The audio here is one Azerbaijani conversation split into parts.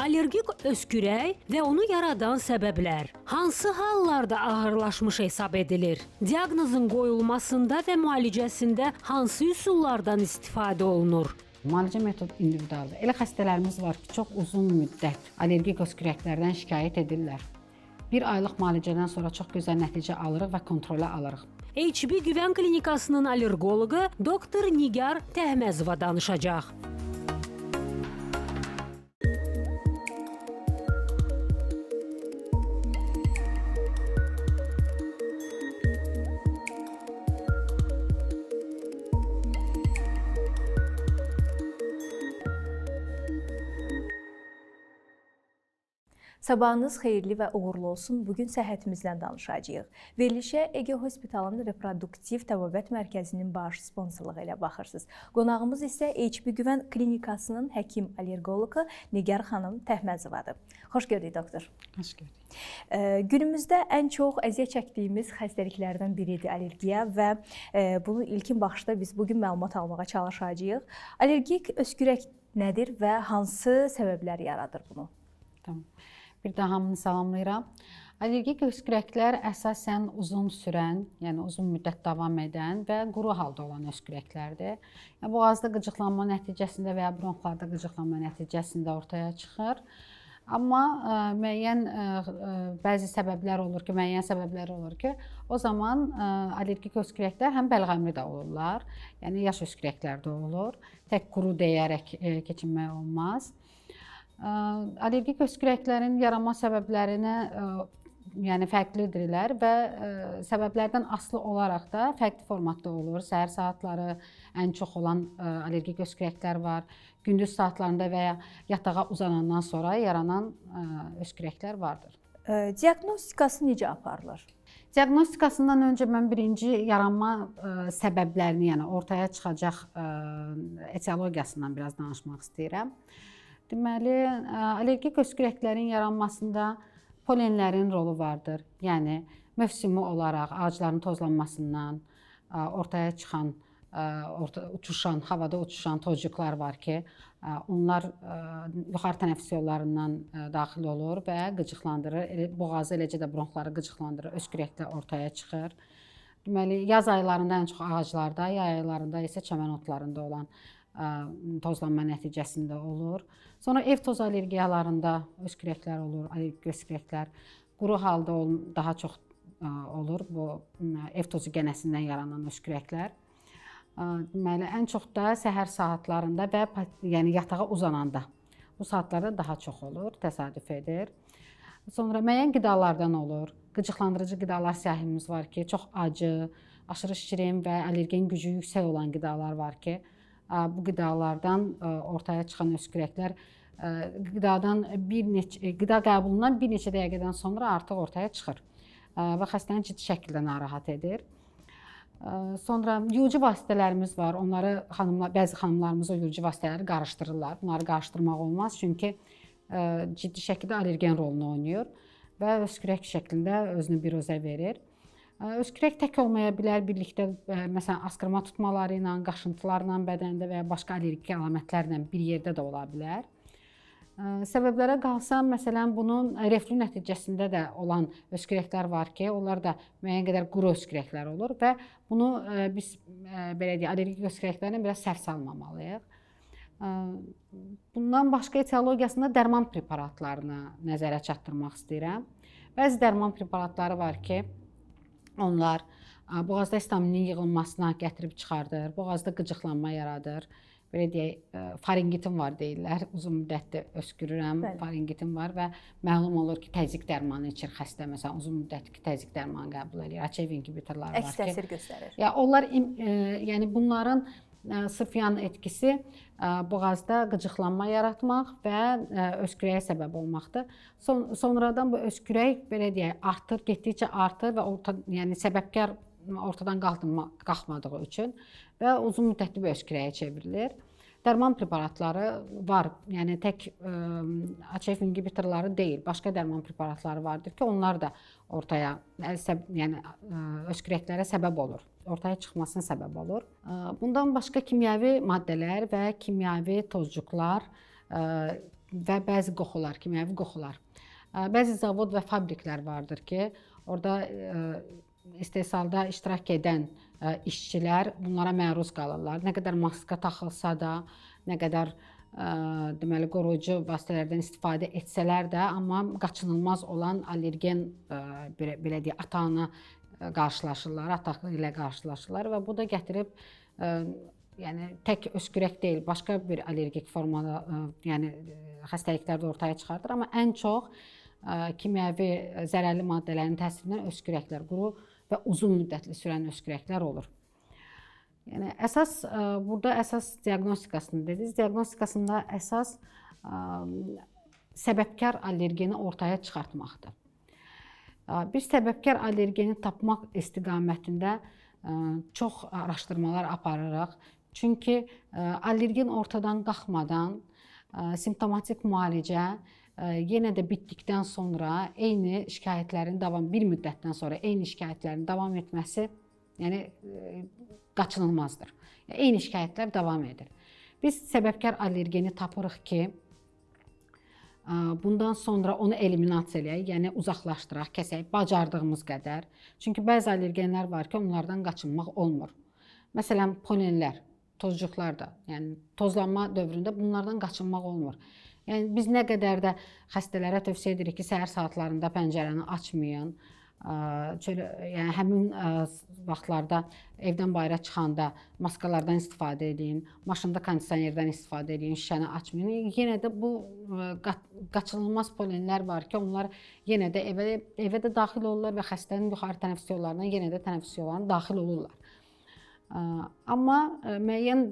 Allergik öskürək və onu yaradan səbəblər hansı hallarda ağırlaşmış hesab edilir? Diaqnozun qoyulmasında və müalicəsində hansı üsullardan istifadə olunur? Müalicə metodu individualdır. Elə xəstələrimiz var ki, çox uzun müddət allergik öskürəklərdən şikayət edirlər. Bir aylıq müalicədən sonra çox gözəl nəticə alırıq və kontrola alırıq. HB Güvən Klinikasının allerqoloqu doktor Nigar Təhməzova danışacaq. Sabahınız xeyirli və uğurlu olsun. Bu gün səhhətimizdən danışacağıq. Verilişə Ege Hospitalın reproduktiv təbabət mərkəzinin bağış sponsorluğu ilə baxırsınız. Qonağımız isə HB Güvən klinikasının həkim allergoloqu Nigar xanım Təhməzovadır. Xoş gördük doktor. Xoş gördük. Günümüzdə ən çox əziyyət çəkdiyimiz xəstəliklərdən biridir allergiya və bunu ilkin baxışda biz bu gün məlumat almağa çalışacağıq. Allergik öskürək nədir və hansı səbəblər yaradır bunu? Tamam. Bir daha hamını salamlayıram. Allergik öskürəklər əsasən uzun sürən, yəni uzun müddət davam edən və quru halda olan öskürəklərdir. Yəni boğazda qıcıqlanma nəticəsində və ya bronxlarda qıcıqlanma nəticəsində ortaya çıxır. Amma ə, e, müəyyən ə, e, e, bəzi səbəblər olur ki, müəyyən səbəblər olur ki, o zaman ə, allergik öskürəklər həm bəlğəmli də olurlar, yəni yaş öskürəklər də olur. Tək quru deyərək ə, keçinmək olmaz. Allergik öskürəklərin yaranma səbəblərinə yəni fərqlidirlər və ə, səbəblərdən asılı olaraq da fərqli formatda olur. Səhər saatları ən çox olan ə, allergik öskürəklər var. Gündüz saatlarında və ya yatağa uzanandan sonra yaranan ə, öskürəklər vardır. Ə, diaqnostikası necə aparılır? Diaqnostikasından öncə mən birinci yaranma ə, səbəblərini, yəni ortaya çıxacaq ə, etiologiyasından biraz danışmaq istəyirəm. Ə, Deməli, allergik öskürəklərin yaranmasında polenlərin rolu vardır. Yəni mövsümi olaraq ağacların tozlanmasından ortaya çıxan orta uçuşan, havada uçuşan tozcuqlar var ki, onlar yuxarı tənəffüs yollarından daxil olur və qıcıqlandırır, boğazı eləcə də bronxları qıcıqlandırır, öskürəklər ortaya çıxır. Deməli, yaz aylarında ən çox ağaclarda, yay aylarında isə çəmən otlarında olan tozlanma nəticəsində olur. Sonra ev toz allergiyalarında öz kürəklər olur, göz kürəklər quru halda daha çox olur bu ev tozu gənəsindən yaranan öz kürəklər. Deməli, ən çox da səhər saatlarında və yəni yatağa uzananda bu saatlarda daha çox olur, təsadüf edir. Sonra müəyyən qidalardan olur. Qıcıqlandırıcı qidalar siyahimiz var ki, çox acı, aşırı şirin və allergen gücü yüksək olan qidalar var ki, bu qidalardan ortaya çıxan öskürəklər qidadan bir neçə e, qida qəbulundan bir neçə dəqiqədən sonra artıq ortaya çıxır və xəstəni ciddi şəkildə narahat edir. Sonra yuyucu vasitələrimiz var. Onları xanımlar, bəzi xanımlarımız o yuyucu vasitələri qarışdırırlar. Bunları qarışdırmaq olmaz çünki ciddi şəkildə allergen rolunu oynayır və öskürək şəklində özünü biruzə verir. Öskürək tək olmaya bilər, birlikdə məsələn asqırma tutmaları ilə, qaşıntılarla bədəndə və ya başqa allergik əlamətlərlə bir yerdə də ola bilər. Səbəblərə qalsa, məsələn, bunun reflü nəticəsində də olan öskürəklər var ki, onlar da müəyyən qədər quru öskürəklər olur və bunu biz belə deyək, allergik öskürəklərlə biraz səhv salmamalıyıq. Bundan başqa etiologiyasında dərman preparatlarını nəzərə çatdırmaq istəyirəm. Bəzi dərman preparatları var ki, Onlar boğazda istaminin yığılmasına gətirib çıxardır, boğazda qıcıqlanma yaradır. Belə deyək, e, faringitim var deyirlər. Uzun müddətdir öskürürəm, Bəli. faringitim var və məlum olur ki, təzyiq dərmanı içir xəstə məsələn uzun müddətli təzyiq dərmanı qəbul edir. Açevin inhibitorları var ki, əks təsir göstərir. Ya onlar e, yəni bunların sırf yan etkisi boğazda qıcıqlanma yaratmaq və öskürəyə səbəb olmaqdır. Son sonradan bu öskürək belə deyək, artır, getdikcə artır və orta, yəni səbəbkar ortadan qalxma qalxmadığı üçün və uzun müddətli bir öskürəyə çevrilir. Dərman preparatları var. Yəni tək AÇF inhibitorları deyil, başqa dərman preparatları vardır ki, onlar da ortaya yəni öskürəklərə səbəb olur. Ortaya çıxmasına səbəb olur. Bundan başqa kimyəvi maddələr və kimyəvi tozcuqlar və bəzi qoxular, kimyəvi qoxular. Bəzi zavod və fabriklər vardır ki, orada istehsalda iştirak edən e, işçilər bunlara məruz qalırlar. Nə qədər maska taxılsa da, nə qədər ə, e, deməli qoruyucu vasitələrdən istifadə etsələr də, amma qaçınılmaz olan allergen ə, e, belə, belə deyə ata-ana qarşılaşırlar, ata ilə qarşılaşırlar və bu da gətirib ə, yəni tək öskürək deyil, başqa bir allergik formada, ə, yəni xəstəliklər də ortaya çıxardır, amma ən çox ə, kimyəvi zərərli maddələrin təsirindən öskürəklər, quru və uzun müddətli sürən öskürəklər olur. Yəni əsas e, burada əsas diaqnostikasını dediniz. Diaqnostikasında əsas e, səbəbkar allergeni ortaya çıxartmaqdır. E, bir səbəbkar allergeni tapmaq istiqamətində çox araşdırmalar aparırıq. Çünki allergen ortadan qalxmadan simptomatik müalicə yenə də bitdikdən sonra eyni şikayətlərin davam bir müddətdən sonra eyni şikayətlərin davam etməsi, yəni e, qaçınılmazdır. Yəni, eyni şikayətlər davam edir. Biz səbəbkar allergeni tapırıq ki, e, bundan sonra onu eliminasiya eləyək, yəni uzaqlaşdıraq, kəsək bacardığımız qədər. Çünki bəzi allergenlər var ki, onlardan qaçınmaq olmur. Məsələn, pollenlər, tozcuqlar da, yəni tozlanma dövründə bunlardan qaçınmaq olmur. Yəni biz nə qədər də xəstələrə tövsiyə edirik ki, səhər saatlarında pəncərəni açmayın. Çölə, yəni həmin vaxtlarda evdən bayıra çıxanda maskalardan istifadə edin, maşında kondisionerdən istifadə edin, şüşəni açmayın. Yəni yenə də bu qaçılmaz polenlər var ki, onlar yenə də evə evə də daxil olurlar və xəstənin yuxarı tənəffüs yollarına yenə də tənəffüs yollarına daxil olurlar. Amma müəyyən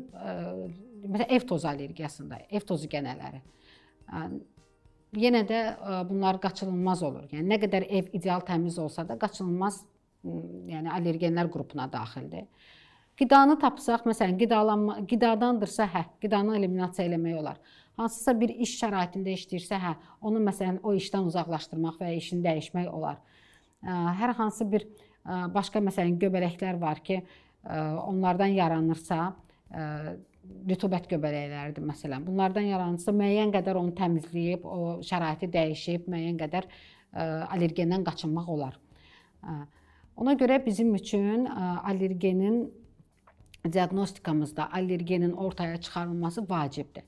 məsələn ev tozu allergiyasında, ev tozu gənələri yenə də bunlar qaçılmaz olur. Yəni nə qədər ev ideal təmiz olsa da qaçılmaz yəni allergenlər qrupuna daxildir. Qidanı tapsaq, məsələn, qidalanma qidadandırsa, hə, qidanı eliminasiya eləmək olar. Hansısa bir iş şəraitində işləyirsə, hə, onu məsələn o işdən uzaqlaşdırmaq və ya işini dəyişmək olar. Hər hansı bir başqa məsələn göbələklər var ki, onlardan yaranırsa, rütubət göbələkləridir məsələn. Bunlardan yaranırsa müəyyən qədər onu təmizləyib, o şəraiti dəyişib, müəyyən qədər e, allergenden qaçınmaq olar. E, ona görə bizim üçün e, allergenin diaqnostikamızda allergenin ortaya çıxarılması vacibdir.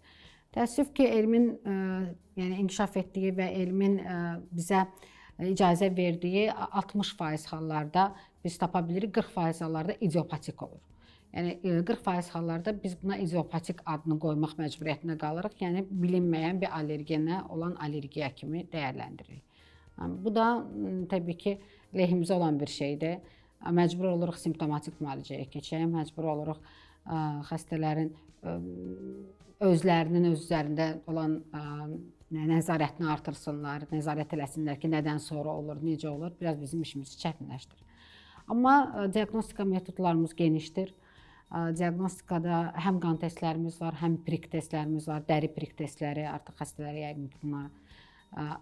Təəssüf ki, elmin yəni inkişaf etdiyi və elmin bizə icazə verdiyi 60% hallarda biz tapa bilirik, 40% hallarda idiopatik olur. Yəni 40% e, hallarda biz buna izoopatik adını qoymaq məcburiyyətində qalırıq. Yəni bilinməyən bir allergenə olan allergiya kimi dəyərləndiririk. Bu da təbii ki, lehimizə olan bir şeydir. Məcbur oluruq simptomatik müalicəyə keçəyə, məcbur oluruq xəstələrin özlərinin öz üzərində olan nəzarətini artırsınlar, nəzarət eləsinlər ki, nədən sonra olur, necə olur, biraz bizim işimizi çətinləşdirir. Amma diaqnostika metodlarımız genişdir diaqnostikada həm qan testlərimiz var, həm prik testlərimiz var, dəri prik testləri, artıq xəstələr yəqin ki, bunlar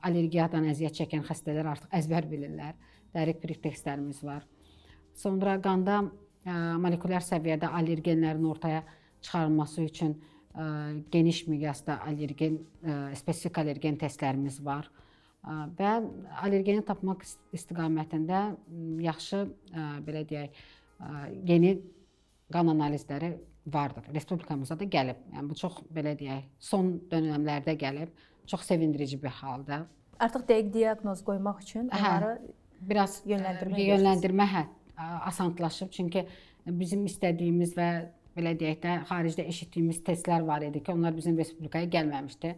allergiyadan əziyyət çəkən xəstələr artıq əzbər bilirlər. Dəri prik testlərimiz var. Sonra qanda molekulyar səviyyədə allergenlərin ortaya çıxarılması üçün geniş miqyasda allergen spesifik allergen testlərimiz var və allergeni tapmaq istiqamətində yaxşı belə deyək yeni qan analizləri vardır. Respublikamıza da gəlib. Yəni bu çox belə deyək, son dönəmlərdə gəlib. Çox sevindirici bir halda. Artıq dəqiq diaqnoz qoymaq üçün hə. onları hə, biraz e, yönləndirmə yönləndirmə hə, asanlaşıb. Çünki bizim istədiyimiz və belə deyək də xaricdə eşitdiyimiz testlər var idi ki, onlar bizim respublikaya gəlməmişdi.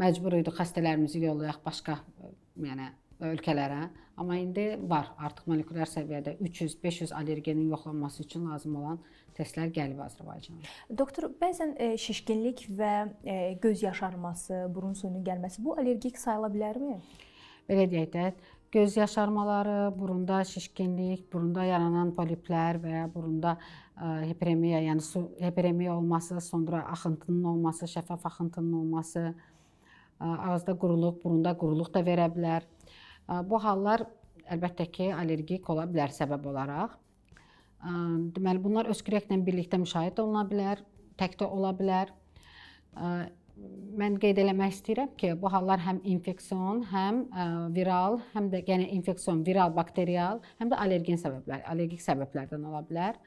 Məcbur idik xəstələrimizi yollayaq başqa e, yəni ölkələrə. Amma indi var, artıq molekulyar səviyyədə 300-500 allergenin yoxlanması üçün lazım olan testlər gəlib Azərbaycana. Doktor, bəzən e, şişkinlik və e, göz yaşarması, burun suyunun gəlməsi bu allergik sayıla bilərmi? Belə deyək də, göz yaşarmaları, burunda şişkinlik, burunda yaranan poliplər və ya burunda e, hiperemiya, yəni su hiperemiya olması, sonra axıntının olması, şəffaf axıntının olması, ağızda quruluq, burunda quruluq da verə bilər. Bu hallar əlbəttə ki, allergik ola bilər səbəb olaraq. Deməli, bunlar öskürəklə birlikdə müşahidə oluna bilər, tək də ola bilər. Mən qeyd eləmək istəyirəm ki, bu hallar həm infeksion, həm viral, həm də yəni infeksion, viral, bakterial, həm də allergen səbəblər, allergik səbəblərdən ola bilər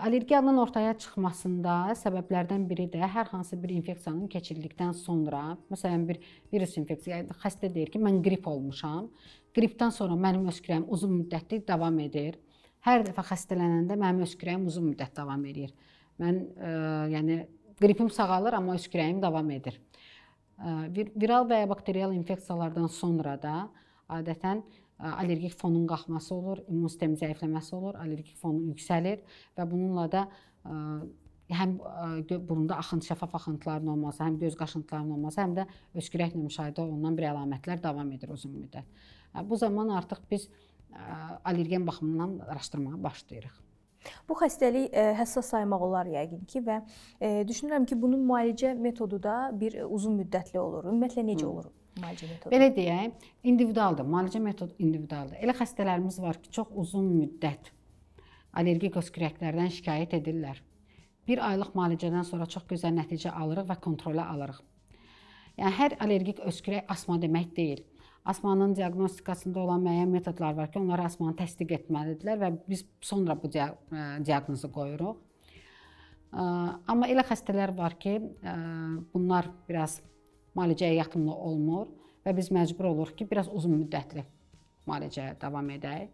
Allergiyanın ortaya çıxmasında səbəblərdən biri də hər hansı bir infeksiyanın keçirdikdən sonra, məsələn bir virus infeksiyası, yəni xəstə deyir ki, mən qrip olmuşam. Qripdən sonra mənim öskürəyim uzun müddətli davam edir. Hər dəfə xəstələnəndə mənim öskürəyim uzun müddət davam edir. Mən e, yəni qripim sağalır, amma öskürəyim davam edir. E, viral və ya bakterial infeksiyalardan sonra da adətən e, allergik fonun qalxması olur, immun sistemi zəifləməsi olur, allergik fon yüksəlir və bununla da həm burunda axıntı, şəffaf axıntıların olması, həm göz qaşıntılarının olması, həm də öskürəklə müşahidə olunan bir əlamətlər davam edir uzun müddət. Bu zaman artıq biz allergen baxımından araşdırmağa başlayırıq. Bu xəstəlik həssas saymaq olar yəqin ki və düşünürəm ki, bunun müalicə metodu da bir uzun müddətli olur. Ümumiyyətlə necə Hı. olur müalicə metodu? Belə deyək, individualdır. Müalicə metodu individualdır. Elə xəstələrimiz var ki, çox uzun müddət allergik öskürəklərdən şikayət edirlər. Bir aylıq müalicədən sonra çox gözəl nəticə alırıq və kontrola alırıq. Yəni hər allergik öskürək asma demək deyil. Asmanın diaqnostikasında olan müəyyən metodlar var ki, onlar asmanı təsdiq etməlidirlər və biz sonra bu e, diaqnozu qoyuruq. E, amma elə xəstələr var ki, e, bunlar biraz müalicəyə yaxınlı olmur və biz məcbur oluruq ki, biraz uzun müddətli müalicəyə davam edək.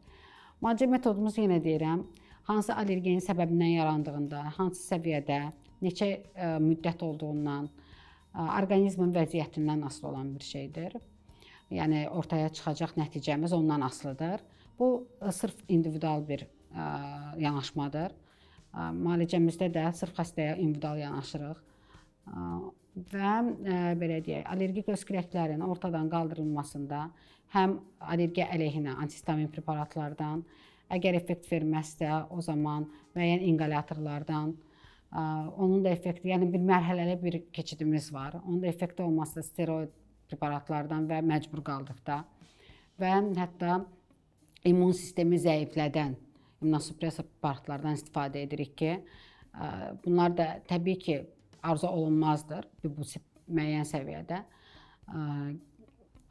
Müalicə metodumuz yenə deyirəm, hansı allergenin səbəbindən yarandığında, hansı səviyyədə, neçə ə, e, müddət olduğundan, ə, e, orqanizmin vəziyyətindən asılı olan bir şeydir. Yəni ortaya çıxacaq nəticəmiz ondan asılıdır. Bu e, sırf individual bir ə, yanaşmadır. Müalicəmizdə də sırf xəstəyə individual yanaşırıq və e, belə deyək, allergik öskürəklərin ortadan qaldırılmasında həm allergiya əleyhinə antihistamin preparatlardan, əgər effekt verməzsə, o zaman müəyyən inhalatorlardan onun da effekti, yəni bir mərhələli bir keçidimiz var. Onun da effekti olmasa steroid preparatlardan və məcbur qaldıqda və hətta immun sistemi zəiflədən immunosupressiv preparatlardan istifadə edirik ki, bunlar da təbii ki, arzu olunmazdır bu müəyyən səviyyədə.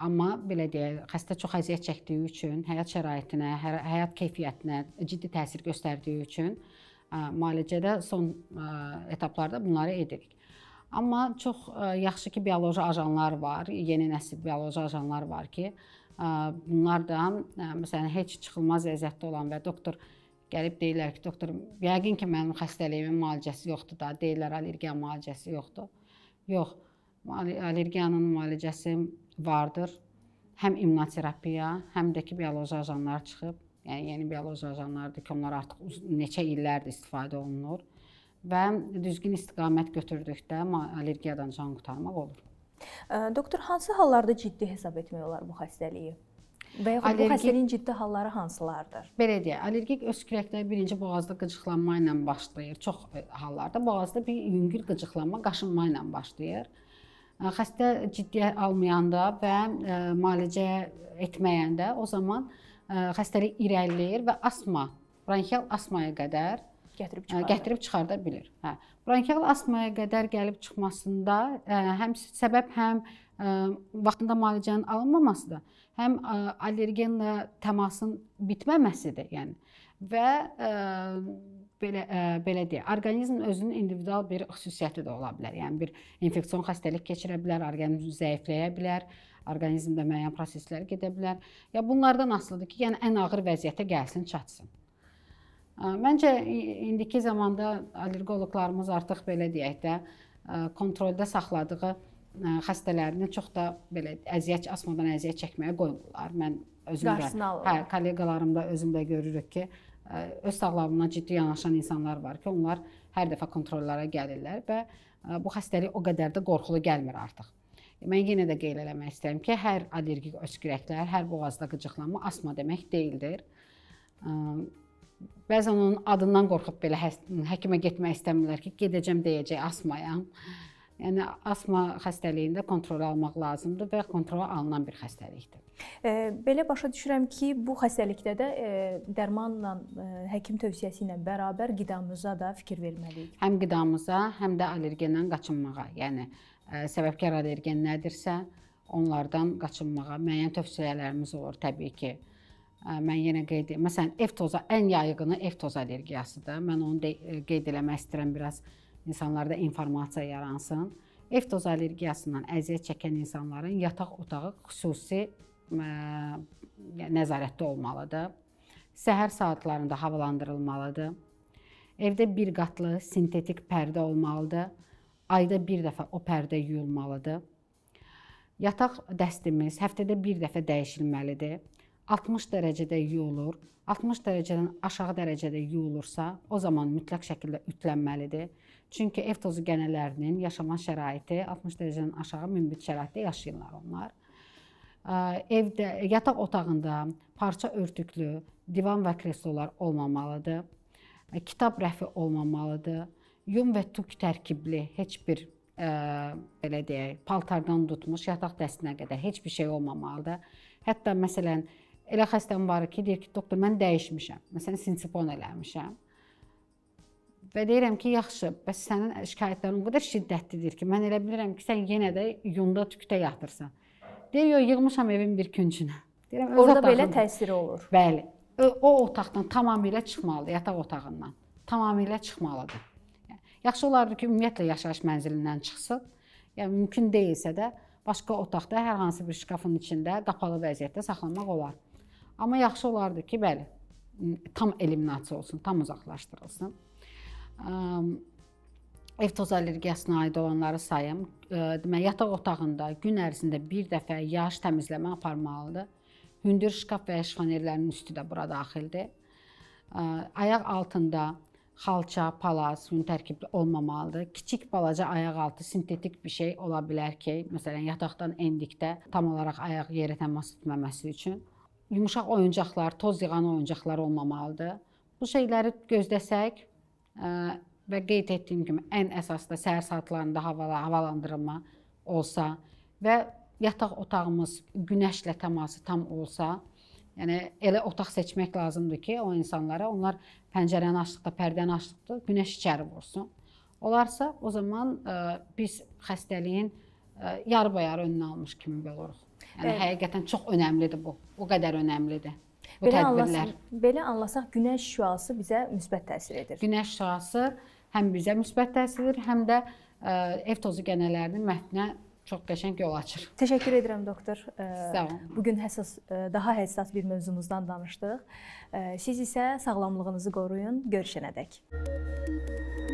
Amma belə deyək, xəstə çox əziyyət çəkdiyi üçün, həyat şəraitinə, həyat keyfiyyətinə ciddi təsir göstərdiyi üçün müalicədə son etaplarda bunları edirik. Amma çox yaxşı ki, bioloji ajanlar var, yeni nəsil bioloji ajanlar var ki, bunlar da məsələn heç çıxılmaz vəziyyətdə olan və doktor Gəlib deyirlər ki, doktor, yəqin ki, mənim xəstəliyimin müalicəsi yoxdur da. Deyirlər allergiya müalicəsi yoxdur. Yox, allergiyanın müalicəsi vardır. Həm immunoterapiya, həm də ki, bioloji ajanlar çıxıb. Yəni yeni bioloji ajanlardır ki, onlar artıq neçə illərdir istifadə olunur və düzgün istiqamət götürdükdə allergiyadan can qurtarmaq olur. Doktor, hansı hallarda ciddi hesab etmək olar bu xəstəliyi? Və yaxud allergik... bu xəstəliyin ciddi halları hansılardır? Belə deyək, allergik öskürəklər birinci boğazda qıcıqlanma ilə başlayır. Çox e, hallarda boğazda bir yüngül qıcıqlanma, qaşınma ilə başlayır. E, xəstə ciddiyə almayanda və e, müalicə etməyəndə o zaman xəstəlik irəliləyir və asma, bronxial asmaya qədər gətirib hə, çıxarda, gətirib çıxarda bilər. Hə. Bronkial astmaya qədər gəlib çıxmasında ə, həm səbəb həm ə, vaxtında müalicənin alınmamasıdır, həm ə, allergenlə təmasın bitməməsidir, yəni və ə, belə ə, belə deyə orqanizmin özünün individual bir xüsusiyyəti də ola bilər. Yəni bir infeksion xəstəlik keçirə bilər, orqanizm zəifləyə bilər, orqanizmdə müəyyən proseslər gedə bilər. Ya bunlardan asılıdır ki, yəni ən ağır vəziyyətə gəlsin, çatsın. Məncə indiki zamanda allergoloqlarımız artıq belə deyək də kontrolda saxladığı xəstələrini çox da belə əziyyət asmadan əziyyət çəkməyə qoymurlar. Mən özümdə, hə, kolleqalarım da özümdə görürük ki, öz sağlamlığına ciddi yanaşan insanlar var ki, onlar hər dəfə kontrollara gəlirlər və bu xəstəlik o qədər də qorxulu gəlmir artıq. Mən yenə də qeyd eləmək istəyirəm ki, hər allergik öskürəklər, hər boğazda qıcıqlanma asma demək deyildir. Bəzən onun adından qorxub belə həkimə getmək istəmirlər ki, gedəcəm deyəcək asmayam. Yəni asma xəstəliyində kontrol almaq lazımdır və kontrola alınan bir xəstəlikdir. E, belə başa düşürəm ki, bu xəstəlikdə də e, dərmanla, e, həkim tövsiyəsi ilə bərabər qidamıza da fikir verməliyik. Həm qidamıza, həm də allergendən qaçınmağa, yəni e, səbəbkar allergen nədirsə, onlardan qaçınmağa müəyyən tövsiyələrimiz olur təbii ki. E, mən yenə qeyd məsələn ev toza ən yayğını ev toz allergiyasıdır. Mən onu e, qeyd eləmək istəyirəm biraz insanlarda informasiya yaransın. Ev toz allergiyasından əziyyət çəkən insanların yataq otağı xüsusi ə, nəzarətdə olmalıdır. Səhər saatlarında havalandırılmalıdır. Evdə bir qatlı sintetik pərdə olmalıdır. Ayda bir dəfə o pərdə yuyulmalıdır. Yataq dəstimiz həftədə bir dəfə dəyişilməlidir 60 dərəcədə yuyulur, 60 dərəcədən aşağı dərəcədə yuyulursa, o zaman mütləq şəkildə ütlənməlidir. Çünki ev tozu gənələrinin yaşama şəraiti 60 dərəcədən aşağı münbit şəraitdə yaşayırlar onlar. Evdə, yataq otağında parça örtüklü divan və kreslolar olmamalıdır. Kitab rəfi olmamalıdır. Yum və tuk tərkibli heç bir ə, belə deyək, paltardan tutmuş yataq dəstinə qədər heç bir şey olmamalıdır. Hətta məsələn, elə xəstəm var ki, deyir ki, doktor mən dəyişmişəm. Məsələn, sinsipon eləmişəm. Və deyirəm ki, yaxşı, bəs sənin şikayətlərin bu qədər şiddətlidir ki, mən elə bilirəm ki, sən yenə də yunda tükdə yatırsan. Deyir, yox, yığmışam evin bir küncünə. Deyirəm, orada belə təsiri olur. Bəli. O otaqdan tamamilə çıxmalıdır, yataq otağından. Tamamilə çıxmalıdır. Yaxşı olardı ki, ümumiyyətlə yaşayış mənzilindən çıxsın. Yəni mümkün deyilsə də başqa otaqda hər hansı bir şkafın içində qapalı vəziyyətdə saxlanmaq olar. Amma yaxşı olardı ki, bəli, tam eliminasiya olsun, tam uzaqlaşdırılsın. Ev toz allergiyasına aid olanları sayım. Deməli, yataq otağında gün ərzində bir dəfə yaş təmizləmə aparmalıdır. Hündür şkaf və ya şifonierlərin üstü də bura daxildir. Ayaq altında xalça, palaz, un tərkibli olmamalıdır. Kiçik balaca ayaq altı sintetik bir şey ola bilər ki, məsələn, yataqdan endikdə tam olaraq ayaq yerə təmas etməməsi üçün yumşaq oyuncaqlar, toz yığan oyuncaqlar olmamalıdır. Bu şeyləri gözləsək ə, e, və qeyd etdiyim kimi ən əsas da səhər saatlarında havala havalandırılma olsa və yataq otağımız günəşlə təması tam olsa, yəni elə otaq seçmək lazımdır ki, o insanlara onlar pəncərəni açdıqda, pərdəni açdıqda günəş içəri vursun. Olarsa, o zaman ə, e, biz xəstəliyin e, yarı-bayarı önünü almış kimi oluruq. Yəni evet. həqiqətən çox önəmlidir bu. O qədər önəmlidir. Bu belə tədbirlər. Anlasaq, belə anlasaq günəş şüası bizə müsbət təsir edir. Günəş şüası həm bizə müsbət təsir edir, həm də ə, e, ev tozu qənələrinin mətnə çox qəşəng yol açır. Təşəkkür edirəm doktor. E, Sağ olun. Bu gün həssas e, daha həssas bir mövzumuzdan danışdıq. Siz isə sağlamlığınızı qoruyun. Görüşənədək. Müzik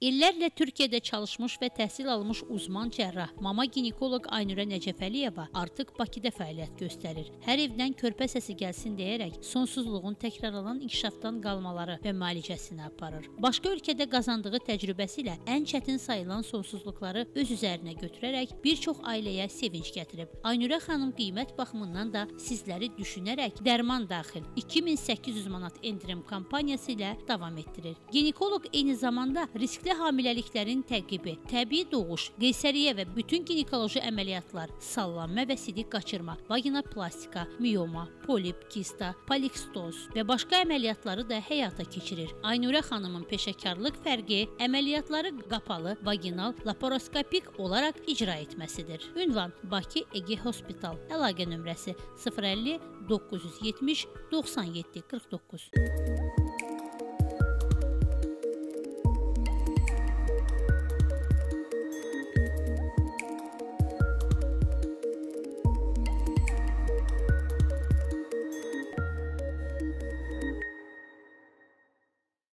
İllərlə Türkiyədə çalışmış və təhsil almış uzman cərrah, mama ginekoloq Aynurə Nəcəfəliyeva artıq Bakıda fəaliyyət göstərir. Hər evdən körpə səsi gəlsin deyərək sonsuzluğun təkrarlanan inkişafdan qalmaları və müalicəsini aparır. Başqa ölkədə qazandığı təcrübəsi ilə ən çətin sayılan sonsuzluqları öz üzərinə götürərək bir çox ailəyə sevinc gətirib. Aynurə xanım qiymət baxımından da sizləri düşünərək dərman daxil 2800 manat endirim kampaniyası ilə davam etdirir. Ginekoloq eyni zamanda riskli Adi hamiləliklərin təqibi, təbii doğuş, qeysəriyyə və bütün ginekoloji əməliyyatlar, sallanma və sidik qaçırma, vaginoplastika, miyoma, polip, kista, polikstoz və başqa əməliyyatları da həyata keçirir. Aynurə xanımın peşəkarlıq fərqi əməliyyatları qapalı, vaginal, laparoskopik olaraq icra etməsidir. Ünvan: Bakı Ege Hospital. Əlaqə nömrəsi 050 970 97 49.